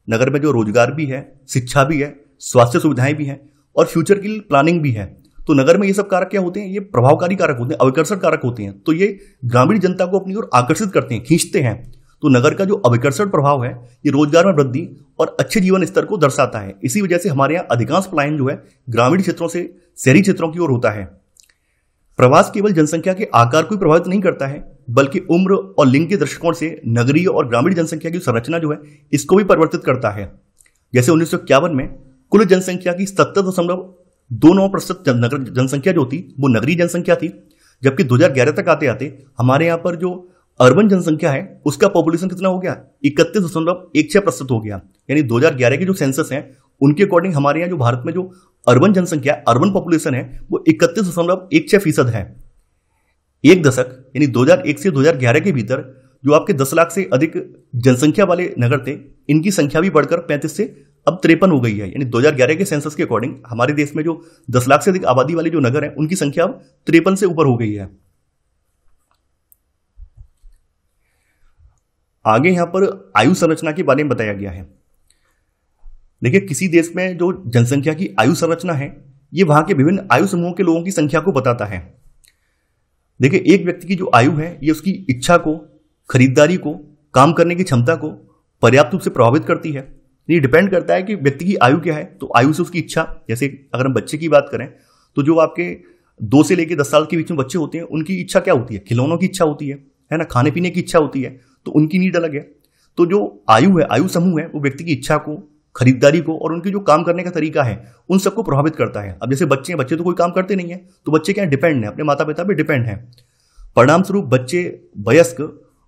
नगर में जो रोजगार भी है शिक्षा भी है स्वास्थ्य सुविधाएं भी हैं और फ्यूचर की प्लानिंग भी है तो नगर में ये सब कारक क्या होते हैं ये प्रभावकारी कारक होते हैं अविकर्षण कारक होते हैं तो ये ग्रामीण जनता को अपनी ओर आकर्षित करते हैं खींचते हैं तो नगर का जो अविकर्षण प्रभाव है ये रोजगार में वृद्धि और अच्छे जीवन स्तर को दर्शाता है इसी वजह से हमारे यहाँ अधिकांश प्लान जो है ग्रामीण क्षेत्रों से शहरी क्षेत्रों की ओर होता है प्रवास केवल जनसंख्या के आकार को प्रभावित नहीं करता है बल्कि उम्र और लिंग के दृष्टिकोण से नगरीय और ग्रामीण जनसंख्या की संरचना जो है इसको भी परिवर्तित करता है जैसे उन्नीस में कुल जनसंख्या की सत्तर दशमलव दो नौ प्रतिशत जनसंख्या जो थी वो नगरीय जनसंख्या थी जबकि 2011 तक आते आते हमारे यहाँ पर जो अर्बन जनसंख्या है उसका पॉपुलेशन कितना हो गया इकतीस दशमलव एक छह प्रतिशत हो गया यानी 2011 के जो सेंसस हैं उनके अकॉर्डिंग हमारे यहाँ जो भारत में जो अर्बन जनसंख्या अर्बन पॉपुलेशन है वो इकतीस दशमलव एक छह फीसद है एक दशक यानी 2001 से 2011 के भीतर जो आपके 10 लाख से अधिक जनसंख्या वाले नगर थे इनकी संख्या भी बढ़कर 35 से अब तिरपन हो गई है यानी 2011 के सेंसस के अकॉर्डिंग हमारे देश में जो 10 लाख से अधिक आबादी वाले जो नगर हैं उनकी संख्या अब तिरपन से ऊपर हो गई है आगे यहां पर आयु संरचना के बारे में बताया गया है देखिए किसी देश में जो जनसंख्या की आयु संरचना है ये वहां के विभिन्न आयु समूहों के लोगों की संख्या को बताता है देखिए एक व्यक्ति की जो आयु है ये उसकी इच्छा को खरीदारी को काम करने की क्षमता को पर्याप्त रूप से प्रभावित करती है ये डिपेंड करता है कि व्यक्ति की आयु क्या है तो आयु से उसकी इच्छा जैसे अगर हम बच्चे की बात करें तो जो आपके दो से लेकर दस साल के बीच में बच्चे होते हैं उनकी इच्छा क्या होती है खिलौनों की इच्छा होती है है ना खाने पीने की इच्छा होती है तो उनकी नीड अलग है तो जो आयु है आयु समूह है वो व्यक्ति की इच्छा को खरीदारी को और उनकी जो काम करने का तरीका है उन सबको प्रभावित करता है अब जैसे बच्चे हैं बच्चे तो कोई काम करते नहीं है तो बच्चे क्या डिपेंड हैं अपने माता पिता पर डिपेंड हैं परिणामस्वरूप बच्चे वयस्क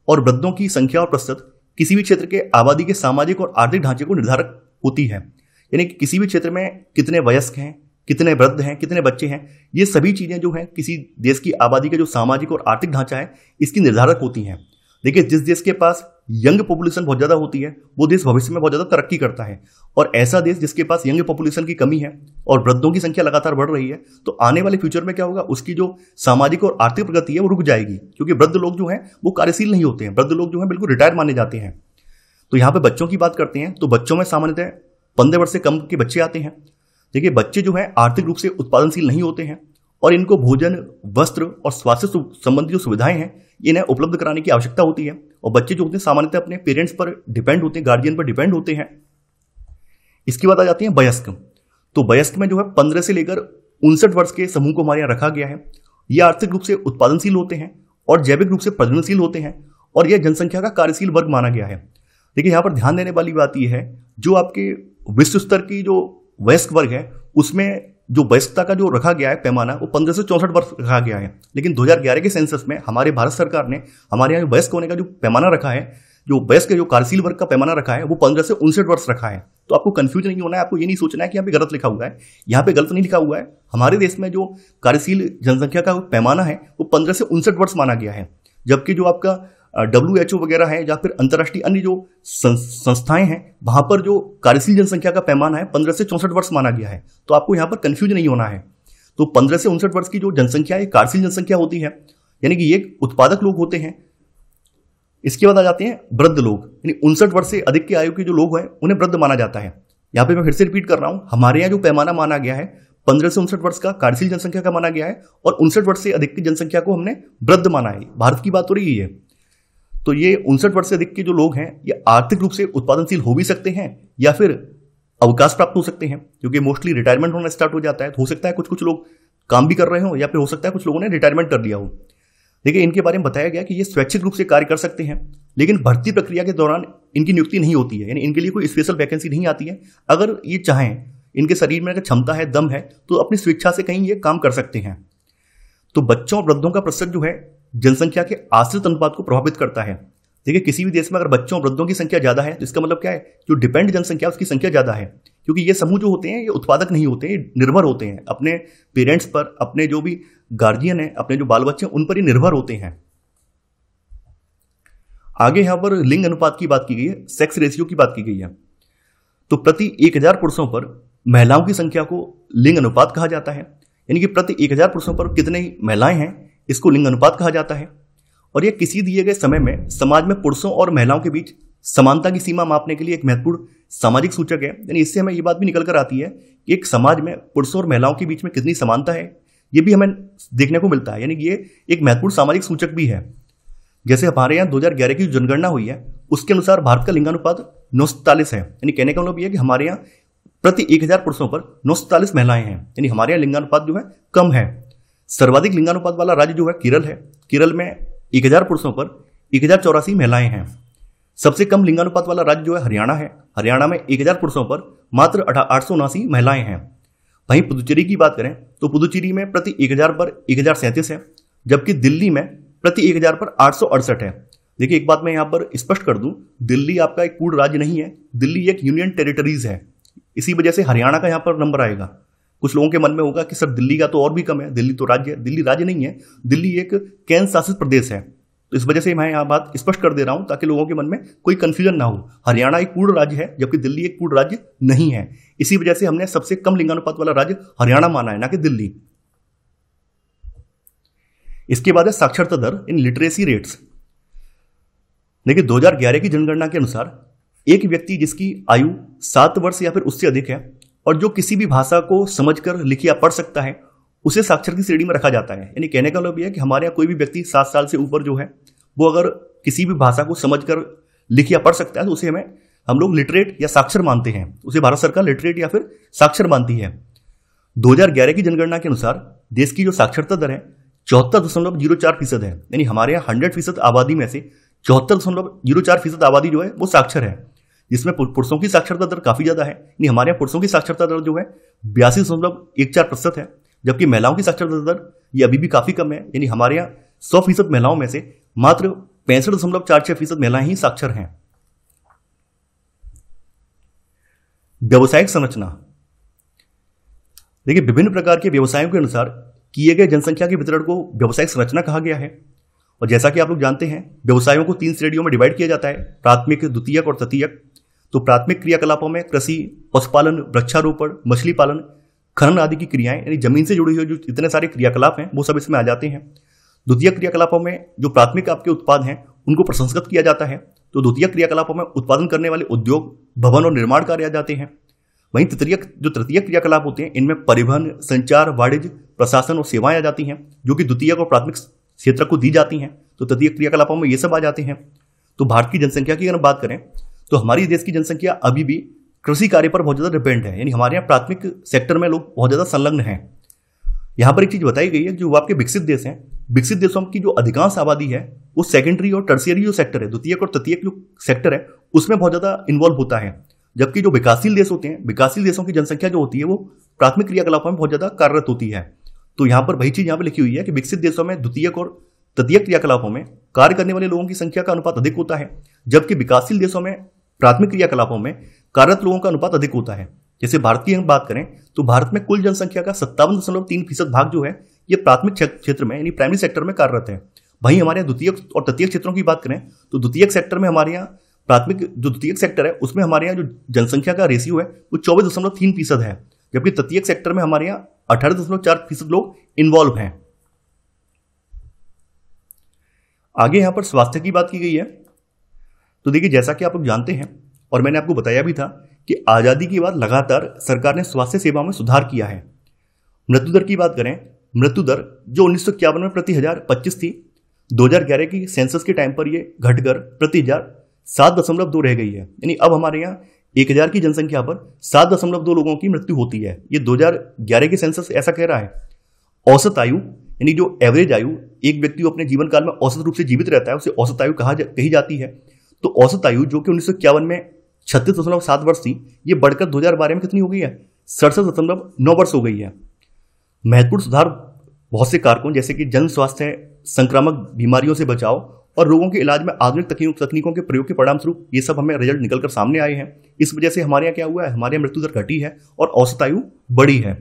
और वृद्धों की संख्या और प्रस्तुत किसी भी क्षेत्र के आबादी के सामाजिक और आर्थिक ढांचे को निर्धारक होती है यानी कि किसी भी क्षेत्र में कितने वयस्क हैं कितने वृद्ध हैं कितने बच्चे हैं ये सभी चीज़ें जो हैं किसी देश की आबादी का जो सामाजिक और आर्थिक ढांचा है इसकी निर्धारक होती हैं देखिए जिस देश के पास यंग पॉपुलेशन बहुत ज़्यादा होती है वो देश भविष्य में बहुत ज़्यादा तरक्की करता है और ऐसा देश जिसके पास यंग पॉपुलेशन की कमी है और वृद्धों की संख्या लगातार बढ़ रही है तो आने वाले फ्यूचर में क्या होगा उसकी जो सामाजिक और आर्थिक प्रगति है वो रुक जाएगी क्योंकि वृद्ध लोग जो हैं वो कार्यशील नहीं होते हैं वृद्ध लोग जो हैं बिल्कुल रिटायर माने जाते हैं तो यहाँ पर बच्चों की बात करते हैं तो बच्चों में सामान्यतः पंद्रह वर्ष से कम के बच्चे आते हैं देखिए बच्चे जो हैं आर्थिक रूप से उत्पादनशील नहीं होते हैं और इनको भोजन वस्त्र और स्वास्थ्य संबंधी जो सुविधाएं हैं इन्हें उपलब्ध कराने की आवश्यकता होती है और बच्चे जो होते हैं सामान्यतः अपने पेरेंट्स पर डिपेंड होते हैं गार्जियन पर डिपेंड होते हैं इसके बाद आ जाती है वयस्क तो वयस्क में जो है पंद्रह से लेकर उनसठ वर्ष के समूह को हमारे यहाँ रखा गया है ये आर्थिक रूप से उत्पादनशील होते हैं और जैविक रूप से प्रजनशील होते हैं और यह जनसंख्या का कार्यशील वर्ग माना गया है देखिए यहाँ पर ध्यान देने वाली बात यह है जो आपके विश्व स्तर की जो वयस्क वर्ग है उसमें जो वयस्कता का जो रखा गया है पैमाना वो पंद्रह से चौंसठ वर्ष रखा गया है लेकिन 2011 के सेंसस में हमारे भारत सरकार ने हमारे यहाँ वयस्क होने का जो पैमाना रखा है जो वयस्क जो कार्यशील वर्ग का पैमाना रखा है वो पंद्रह से उनसठ वर्ष रखा है तो आपको कन्फ्यूज नहीं होना है आपको ये नहीं सोचना है कि यहाँ पे गलत लिखा हुआ है यहाँ पे गलत नहीं लिखा हुआ है हमारे देश में जो कार्यशील जनसंख्या का पैमाना है वो पंद्रह से उनसठ वर्ष माना गया है जबकि जो आपका डब्ल्यू एच ओ वगैरह है या फिर अंतर्राष्ट्रीय अन्य जो संस्थाएं हैं वहां पर जो कार्यशील जनसंख्या का पैमाना है पंद्रह से चौंसठ वर्ष माना गया है तो आपको यहाँ पर कन्फ्यूज नहीं होना है तो पंद्रह से उनसठ वर्ष की जो जनसंख्या है कार्यशील जनसंख्या होती है यानी कि ये उत्पादक लोग होते हैं इसके बाद आ जाते हैं वृद्ध लोग यानी उनसठ वर्ष से अधिक की आयु के जो लोग हैं उन्हें वृद्ध माना जाता है यहाँ पे मैं फिर से रिपीट कर रहा हूँ हमारे यहाँ जो पैमाना माना गया है पंद्रह से उनसठ वर्ष का कार्यशील जनसंख्या का माना गया है और उनसठ वर्ष से अधिक की जनसंख्या को हमने वृद्ध माना है भारत की बात हो रही है तो ये उनसठ वर्ष से अधिक के जो लोग हैं ये आर्थिक रूप से उत्पादनशील हो भी सकते हैं या फिर अवकाश प्राप्त हो सकते हैं क्योंकि मोस्टली रिटायरमेंट होना स्टार्ट हो जाता है तो हो सकता है कुछ कुछ लोग काम भी कर रहे हो या फिर हो सकता है कुछ लोगों ने रिटायरमेंट कर लिया हो देखिए इनके बारे में बताया गया कि ये स्वैच्छिक रूप से कार्य कर सकते हैं लेकिन भर्ती प्रक्रिया के दौरान इनकी नियुक्ति नहीं होती है यानी इनके लिए कोई स्पेशल वैकेंसी नहीं आती है अगर ये चाहें इनके शरीर में अगर क्षमता है दम है तो अपनी स्वेच्छा से कहीं ये काम कर सकते हैं तो बच्चों और वृद्धों का प्रतिशत जो है जनसंख्या के आश्रित अनुपात को प्रभावित करता है देखिए किसी भी देश में अगर बच्चों और वृद्धों की संख्या ज्यादा है तो इसका मतलब क्या है जो डिपेंड जनसंख्या उसकी संख्या ज्यादा है क्योंकि ये समूह जो होते हैं ये उत्पादक नहीं होते हैं निर्भर होते हैं अपने पेरेंट्स पर अपने जो भी गार्जियन है अपने जो बाल बच्चे हैं उन पर ही निर्भर होते हैं आगे यहां पर लिंग अनुपात की बात की गई है सेक्स रेशियो की बात की गई है तो प्रति एक हजार पुरुषों पर महिलाओं की संख्या को लिंग अनुपात कहा जाता है यानी कि प्रति एक हजार पुरुषों पर कितनी महिलाएं हैं इसको लिंग अनुपात कहा जाता है और यह किसी दिए गए समय में समाज में पुरुषों और महिलाओं के बीच समानता की सीमा मापने के लिए एक महत्वपूर्ण सामाजिक सूचक है यानी इससे हमें ये बात भी निकल कर आती है कि एक समाज में पुरुषों और महिलाओं के बीच में कितनी समानता है ये भी हमें देखने को मिलता है यानी ये एक महत्वपूर्ण सामाजिक सूचक भी है जैसे हमारे यहाँ दो की जनगणना हुई है उसके अनुसार भारत का लिंगानुपात नौ है यानी कहने का मतलब यह कि हमारे यहाँ प्रति एक हज़ार पुरुषों पर नौ महिलाएं हैं यानी हमारे यहाँ लिंगानुपात जो है कम है सर्वाधिक लिंगानुपात वाला राज्य जो है केरल है केरल में एक हजार पुरुषों पर एक हजार चौरासी महिलाएं हैं सबसे कम लिंगानुपात वाला राज्य जो है हरियाणा है हरियाणा में एक हजार पुरुषों पर मात्र आठ सौ उनासी महिलाएं हैं वहीं पुदुचेरी की बात करें तो पुदुचेरी में प्रति एक हजार पर एक हजार सैंतीस है जबकि दिल्ली में प्रति एक हजार पर आठ सौ अड़सठ है देखिए एक बात मैं यहाँ पर स्पष्ट कर दूं दिल्ली आपका एक पूर्ण राज्य नहीं है दिल्ली एक यूनियन टेरिटरीज है इसी वजह से हरियाणा का यहाँ पर नंबर आएगा कुछ लोगों के मन में होगा कि सर दिल्ली का तो और भी कम है दिल्ली तो राज्य है दिल्ली राज्य नहीं है दिल्ली एक केंद्र शासित प्रदेश है तो इस वजह से मैं यहाँ बात स्पष्ट कर दे रहा हूँ ताकि लोगों के मन में कोई कन्फ्यूजन ना हो हरियाणा एक पूर्ण राज्य है जबकि दिल्ली एक पूर्ण राज्य नहीं है इसी वजह से हमने सबसे कम लिंगानुपात वाला राज्य हरियाणा माना है ना कि दिल्ली इसके बाद है साक्षरता दर इन लिटरेसी रेट्स देखिए 2011 की जनगणना के अनुसार एक व्यक्ति जिसकी आयु सात वर्ष या फिर उससे अधिक है और जो किसी भी भाषा को समझ लिख या पढ़ सकता है उसे साक्षर की श्रेणी में रखा जाता है यानी कहने का मतलब यह है कि हमारे यहाँ कोई भी व्यक्ति सात साल से ऊपर जो है वो अगर किसी भी भाषा को समझ कर लिख या पढ़ सकता है तो उसे हमें हम लोग लिटरेट या साक्षर मानते हैं उसे भारत सरकार लिटरेट या फिर साक्षर मानती है 2011 की जनगणना के अनुसार देश की जो साक्षरता दर है चौहत्तर दशमलव जीरो चार फीसद है यानी हमारे यहाँ हंड्रेड फीसद आबादी में से चौहत्तर दशमलव जीरो चार फीसद आबादी जो है वो साक्षर है जिसमें पुरुषों की साक्षरता दर काफ़ी ज़्यादा है यानी हमारे यहाँ पुरुषों की साक्षरता दर जो है बयासी दशमलव एक चार प्रतिशत है जबकि महिलाओं की साक्षरता दर ये अभी भी काफ़ी कम है यानी हमारे यहाँ सौ फीसद महिलाओं में से मात्र पैंसठ दशमलव चार छह फीसद महिलाएं ही साक्षर हैं व्यावसायिक संरचना देखिए विभिन्न प्रकार के व्यवसायों के अनुसार किए गए जनसंख्या के वितरण को व्यावसायिक संरचना कहा गया है और जैसा कि आप लोग जानते हैं व्यवसायों को तीन श्रेणियों में डिवाइड किया जाता है प्राथमिक द्वितीयक और तृतीयक तो प्राथमिक क्रियाकलापों में कृषि पशुपालन वृक्षारोपण मछली पालन खनन आदि की क्रियाएं यानी जमीन से जुड़ी हुई जो इतने सारे क्रियाकलाप हैं वो सब इसमें आ जाते हैं द्वितीय क्रियाकलापों में जो प्राथमिक आपके उत्पाद हैं उनको प्रसंस्कृत किया जाता है तो द्वितीय क्रियाकलापों में उत्पादन करने वाले उद्योग भवन और निर्माण कार्य आ जाते हैं वहीं तृतीय जो तृतीय क्रियाकलाप होते हैं इनमें परिवहन संचार वाणिज्य प्रशासन और सेवाएं आ जाती हैं जो कि द्वितीय और प्राथमिक क्षेत्र को दी जाती हैं तो तृतीय क्रियाकलापों में ये सब आ जाते हैं तो भारत की जनसंख्या की अगर बात करें तो हमारी देश की जनसंख्या अभी भी कृषि कार्य पर बहुत ज़्यादा डिपेंड है यानी हमारे यहाँ प्राथमिक सेक्टर में लोग बहुत ज़्यादा संलग्न हैं यहाँ पर एक चीज़ बताई गई है जो आपके विकसित देश हैं विकसित देशों की जो अधिकांश आबादी है वो सेकेंडरी और टर्सियरी जो सेक्टर है द्वितीयक और तृतीयक जो सेक्टर है उसमें बहुत ज़्यादा इन्वॉल्व होता है जबकि जो विकासशील देश होते हैं विकासशील देशों की जनसंख्या जो होती है वो प्राथमिक क्रियाकलापों में बहुत ज़्यादा कार्यरत होती है तो यहाँ पर वही चीज़ यहाँ पर लिखी हुई है कि विकसित देशों में द्वितीयक और तृतीयक क्रियाकलापों में कार्य करने वाले लोगों की संख्या का अनुपात अधिक होता है जबकि विकासशील देशों में प्राथमिक क्रियाकलापों में कार्यरत लोगों का अनुपात अधिक होता है जैसे भारत की हम बात करें तो भारत में कुल जनसंख्या का सत्तावन दशमलव तीन फीसद भाग जो है ये प्राथमिक क्षेत्र में यानी प्राइमरी सेक्टर में कार्यरत है वहीं हमारे यहाँ द्वितीय और तृतीय क्षेत्रों की बात करें तो द्वितीय सेक्टर में हमारे यहाँ प्राथमिक जो द्वितीय सेक्टर है उसमें हमारे यहाँ जो जनसंख्या का रेशियो है वो चौबीस दशमलव तीन फीसद है जबकि तृतीय सेक्टर में हमारे यहाँ अठारह दशमलव चार फीसद लोग इन्वॉल्व हैं आगे यहाँ पर स्वास्थ्य की बात की गई है तो देखिए जैसा कि आप लोग जानते हैं और मैंने आपको बताया भी था कि आज़ादी के बाद लगातार सरकार ने स्वास्थ्य सेवा में सुधार किया है मृत्यु दर की बात करें मृत्यु दर जो उन्नीस में प्रति हज़ार पच्चीस थी 2011 की सेंसस के टाइम पर ये घटकर प्रति हज़ार सात दशमलव दो रह गई है यानी अब हमारे यहाँ एक हज़ार की जनसंख्या पर सात दशमलव दो लोगों की मृत्यु होती है ये ग्यारह के सेंसस ऐसा कह रहा है औसत आयु यानी जो एवरेज आयु एक व्यक्ति अपने जीवन काल में औसत रूप से जीवित रहता है उसे औसत आयु कहा जा, कही जाती है तो औसत आयु जो कि उन्नीस में छत्तीस दशमलव सात वर्ष थी ये बढ़कर दो में कितनी हो गई है सड़सठ दशमलव नौ वर्ष हो गई है महत्वपूर्ण सुधार बहुत से कारकों जैसे कि जन स्वास्थ्य संक्रामक बीमारियों से बचाव और रोगों के इलाज में आधुनिक तकनीकों के प्रयोग के परिणाम स्वरूप ये सब हमें रिजल्ट निकल कर सामने आए हैं इस वजह से हमारे यहाँ क्या हुआ है हमारे यहाँ मृत्यु दर घटी है और औसत आयु बढ़ी है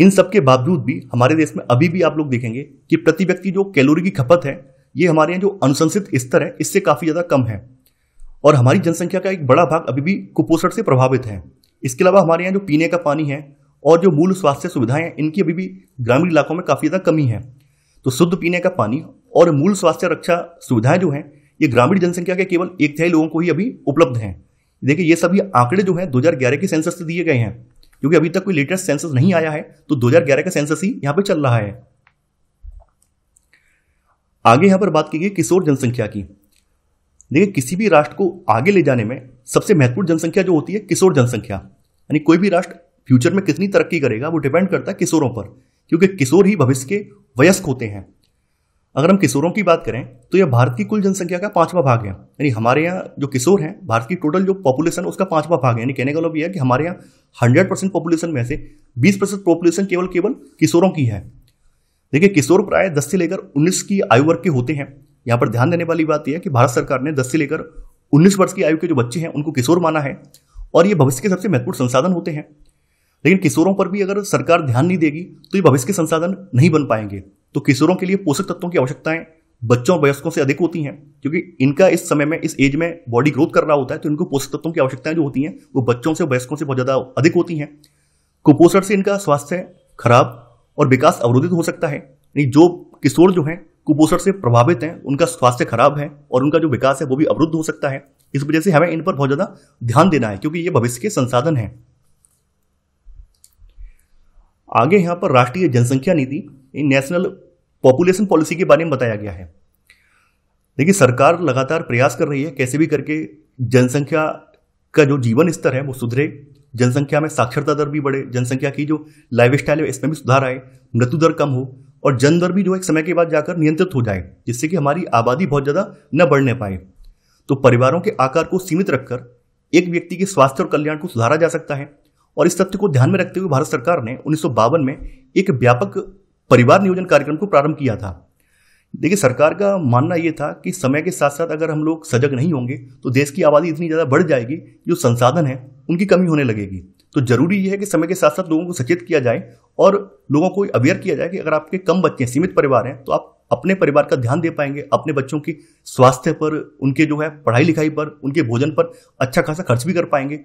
इन सब के बावजूद भी हमारे देश में अभी भी आप लोग देखेंगे कि प्रति व्यक्ति जो कैलोरी की खपत है ये हमारे यहाँ जो अनुशंसित स्तर है इससे काफ़ी ज़्यादा कम है और हमारी जनसंख्या का एक बड़ा भाग अभी भी कुपोषण से प्रभावित है इसके अलावा हमारे यहाँ जो पीने का पानी है और जो मूल स्वास्थ्य सुविधाएं हैं इनकी अभी भी ग्रामीण इलाकों में काफ़ी ज़्यादा कमी है तो शुद्ध पीने का पानी और मूल स्वास्थ्य रक्षा सुविधाएं जो हैं ये ग्रामीण जनसंख्या के केवल एक तिहाई लोगों को ही अभी उपलब्ध हैं देखिए ये सभी आंकड़े जो हैं 2011 के सेंसस से दिए गए हैं क्योंकि अभी तक कोई लेटेस्ट सेंसस नहीं आया है तो 2011 का सेंसस ही यहाँ पे चल रहा है आगे यहां पर बात की गई किशोर जनसंख्या की देखिए किसी भी राष्ट्र को आगे ले जाने में सबसे महत्वपूर्ण जनसंख्या जो होती है किशोर जनसंख्या यानी कोई भी राष्ट्र फ्यूचर में कितनी तरक्की करेगा वो डिपेंड करता है किशोरों पर क्योंकि किशोर ही भविष्य के वयस्क होते हैं अगर हम किशोरों की बात करें तो यह भारत की कुल जनसंख्या का पांचवा भाग है यानी हमारे यहाँ जो किशोर हैं भारत की टोटल जो पॉपुलेशन उसका पांचवा भाग है यानी कहने का लोग मतलब यह है कि हमारे यहाँ हंड्रेड परसेंट पॉपुलेशन में से बीस परसेंट पॉपुलेशन केवल केवल किशोरों की है देखिए किशोर प्राय दस से लेकर उन्नीस की आयु वर्ग के होते हैं यहाँ पर ध्यान देने वाली बात यह है कि भारत सरकार ने दस से लेकर उन्नीस वर्ष की आयु के जो बच्चे हैं उनको किशोर माना है और ये भविष्य के सबसे महत्वपूर्ण संसाधन होते हैं लेकिन किशोरों पर भी अगर सरकार ध्यान नहीं देगी तो ये भविष्य के संसाधन नहीं बन पाएंगे तो किशोरों के लिए पोषक तत्वों की आवश्यकताएं बच्चों वयस्कों से अधिक होती हैं क्योंकि इनका इस समय में इस एज में बॉडी ग्रोथ कर रहा होता है तो इनको पोषक तत्वों की आवश्यकताएं जो होती हैं वो बच्चों से वयस्कों से बहुत ज़्यादा अधिक होती हैं कुपोषण से इनका स्वास्थ्य खराब और विकास अवरोधित हो सकता है यानी जो किशोर जो है कुपोषण से प्रभावित हैं उनका स्वास्थ्य खराब है और उनका जो विकास है वो भी अवरुद्ध हो सकता है इस वजह से हमें इन पर बहुत ज़्यादा ध्यान देना है क्योंकि ये भविष्य के संसाधन हैं आगे यहाँ पर राष्ट्रीय जनसंख्या नीति नेशनल पॉपुलेशन पॉलिसी के बारे में बताया गया है देखिए सरकार लगातार प्रयास कर रही है कैसे भी करके जनसंख्या का जो जीवन स्तर है वो सुधरे जनसंख्या में साक्षरता दर भी बढ़े जनसंख्या की जो लाइफ स्टाइल है इसमें भी सुधार आए मृत्यु दर कम हो और जन दर भी जो एक समय के बाद जाकर नियंत्रित हो जाए जिससे कि हमारी आबादी बहुत ज़्यादा न बढ़ने पाए तो परिवारों के आकार को सीमित रखकर एक व्यक्ति के स्वास्थ्य और कल्याण को सुधारा जा सकता है और इस तथ्य को ध्यान में रखते हुए भारत सरकार ने उन्नीस में एक व्यापक परिवार नियोजन कार्यक्रम को प्रारंभ किया था देखिए सरकार का मानना ये था कि समय के साथ साथ अगर हम लोग सजग नहीं होंगे तो देश की आबादी इतनी ज़्यादा बढ़ जाएगी जो संसाधन है उनकी कमी होने लगेगी तो जरूरी यह है कि समय के साथ साथ लोगों को सचेत किया जाए और लोगों को अवेयर किया जाए कि अगर आपके कम बच्चे सीमित परिवार हैं तो आप अपने परिवार का ध्यान दे पाएंगे अपने बच्चों की स्वास्थ्य पर उनके जो है पढ़ाई लिखाई पर उनके भोजन पर अच्छा खासा खर्च भी कर पाएंगे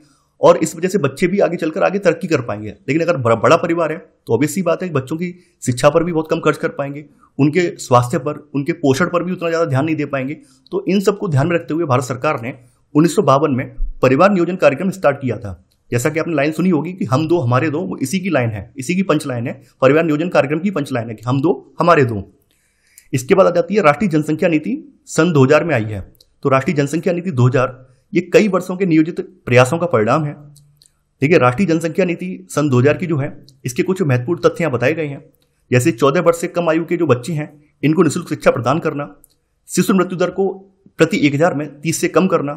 और इस वजह से बच्चे भी आगे चलकर आगे तरक्की कर पाएंगे लेकिन अगर बड़ा, बड़ा परिवार है तो ऑब्वियस सी बात है कि बच्चों की शिक्षा पर भी बहुत कम खर्च कर पाएंगे उनके स्वास्थ्य पर उनके पोषण पर भी उतना ज़्यादा ध्यान नहीं दे पाएंगे तो इन सबको ध्यान में रखते हुए भारत सरकार ने उन्नीस में परिवार नियोजन कार्यक्रम स्टार्ट किया था जैसा कि आपने लाइन सुनी होगी कि हम दो हमारे दो वो इसी की लाइन है इसी की पंच लाइन है परिवार नियोजन कार्यक्रम की पंच लाइन है कि हम दो हमारे दो इसके बाद आ जाती है राष्ट्रीय जनसंख्या नीति सन 2000 में आई है तो राष्ट्रीय जनसंख्या नीति ये कई वर्षों के नियोजित प्रयासों का परिणाम है देखिए राष्ट्रीय जनसंख्या नीति सन 2000 की जो है इसके कुछ महत्वपूर्ण तथ्य यहाँ बताए गए हैं जैसे चौदह वर्ष से कम आयु के जो बच्चे हैं इनको निःशुल्क शिक्षा प्रदान करना शिशु मृत्यु दर को प्रति एक हजार में तीस से कम करना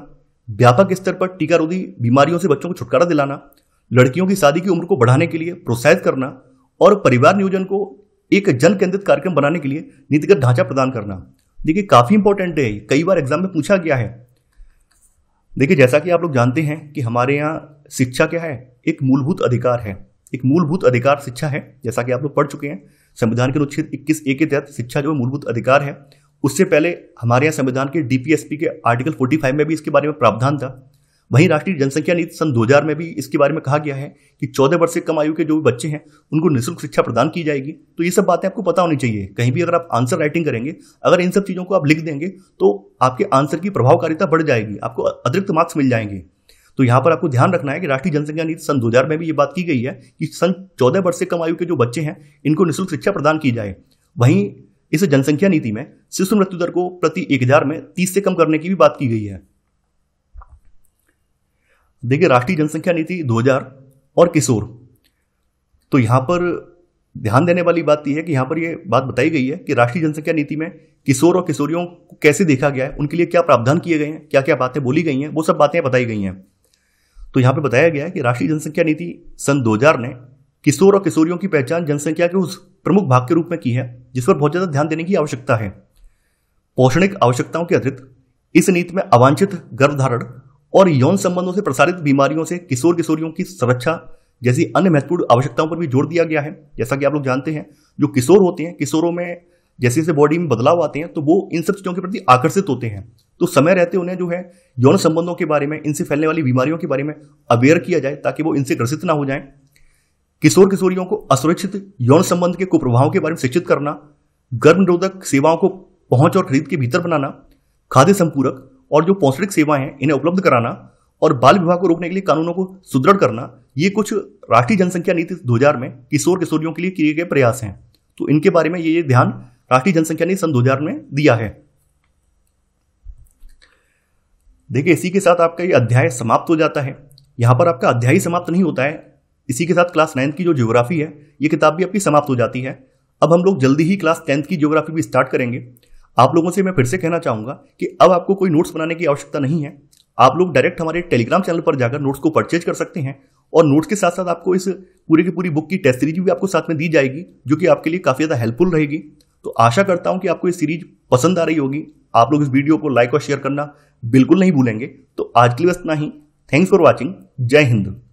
व्यापक स्तर पर टीकारोधी बीमारियों से बच्चों को छुटकारा दिलाना लड़कियों की शादी की उम्र को बढ़ाने के लिए प्रोत्साहित करना और परिवार नियोजन को एक जन केंद्रित कार्यक्रम बनाने के लिए नीतिगत ढांचा प्रदान करना देखिए काफी इंपॉर्टेंट है कई बार एग्जाम में पूछा गया है देखिए जैसा कि आप लोग जानते हैं कि हमारे यहाँ शिक्षा क्या है एक मूलभूत अधिकार है एक मूलभूत अधिकार शिक्षा है जैसा कि आप लोग पढ़ चुके हैं संविधान के अनुच्छेद इक्कीस ए के तहत शिक्षा जो मूलभूत अधिकार है उससे पहले हमारे यहाँ संविधान के डीपीएसपी के आर्टिकल 45 में भी इसके बारे में प्रावधान था वहीं राष्ट्रीय जनसंख्या नीति सन 2000 में भी इसके बारे में कहा गया है कि 14 वर्ष से कम आयु के जो भी बच्चे हैं उनको निःशुल्क शिक्षा प्रदान की जाएगी तो ये सब बातें आपको पता होनी चाहिए कहीं भी अगर आप आंसर राइटिंग करेंगे अगर इन सब चीज़ों को आप लिख देंगे तो आपके आंसर की प्रभावकारिता बढ़ जाएगी आपको अतिरिक्त मार्क्स मिल जाएंगे तो यहाँ पर आपको ध्यान रखना है कि राष्ट्रीय जनसंख्या नीति सन 2000 में भी ये बात की गई है कि सन 14 वर्ष से कम आयु के जो बच्चे हैं इनको निःशुल्क शिक्षा प्रदान की जाए वहीं इस जनसंख्या नीति में शिशु मृत्यु दर को प्रति एक हजार में तीस से कम करने की भी बात की गई है देखिए राष्ट्रीय जनसंख्या नीति 2000 और किशोर तो यहाँ पर ध्यान देने वाली बात यह है कि यहाँ पर यह बात बताई गई है कि राष्ट्रीय जनसंख्या नीति में किशोर और किशोरियों को कैसे देखा गया है उनके लिए क्या प्रावधान किए गए हैं क्या क्या बातें बोली गई हैं वो सब बातें बताई गई हैं तो यहाँ पर बताया गया है कि राष्ट्रीय जनसंख्या नीति सन 2000 ने किशोर और किशोरियों की पहचान जनसंख्या के उस प्रमुख भाग के रूप में की है जिस पर बहुत ज़्यादा ध्यान देने की आवश्यकता है पौष्णिक आवश्यकताओं के अतिरिक्त इस नीति में अवांछित गर्भधारण और यौन संबंधों से प्रसारित बीमारियों से किशोर किशोरियों की सुरक्षा जैसी अन्य महत्वपूर्ण आवश्यकताओं पर भी जोर दिया गया है जैसा कि आप लोग जानते हैं जो किशोर होते हैं किशोरों में जैसे जैसे बॉडी में बदलाव आते हैं तो वो इन सब चीज़ों के प्रति आकर्षित होते हैं तो समय रहते उन्हें जो है यौन संबंधों के बारे में इनसे फैलने वाली बीमारियों के बारे में अवेयर किया जाए ताकि वो इनसे ग्रसित ना हो जाए किशोर किशोरियों को असुरक्षित यौन संबंध के कुप्रभावों के बारे में शिक्षित करना गर्भ निरोधक सेवाओं को पहुंच और खरीद के भीतर बनाना खाद्य संपूरक और जो पौष्टिक सेवाएं हैं इन्हें उपलब्ध कराना और बाल विवाह को रोकने के लिए कानूनों को सुदृढ़ करना ये कुछ राष्ट्रीय जनसंख्या नीति दो में किशोर किशोरियों के लिए किए गए प्रयास हैं तो इनके बारे में ये ध्यान राष्ट्रीय जनसंख्या नीति सन दो में दिया है देखिए इसी के साथ आपका ये अध्याय समाप्त हो जाता है यहाँ पर आपका अध्याय समाप्त नहीं होता है इसी के साथ क्लास नाइन्थ की जो ज्योग्राफी है ये किताब भी आपकी समाप्त हो जाती है अब हम लोग जल्दी ही क्लास टेंथ की ज्योग्राफी भी स्टार्ट करेंगे आप लोगों से मैं फिर से कहना चाहूँगा कि अब आपको कोई नोट्स बनाने की आवश्यकता नहीं है आप लोग डायरेक्ट हमारे टेलीग्राम चैनल पर जाकर नोट्स को परचेज कर सकते हैं और नोट्स के साथ साथ आपको इस पूरी की पूरी बुक की टेस्ट सीरीज भी आपको साथ में दी जाएगी जो कि आपके लिए काफ़ी ज़्यादा हेल्पफुल रहेगी तो आशा करता हूँ कि आपको ये सीरीज पसंद आ रही होगी आप लोग इस वीडियो को लाइक और शेयर करना बिल्कुल नहीं भूलेंगे तो आज के लिए बस इतना ही थैंक्स फॉर वॉचिंग जय हिंद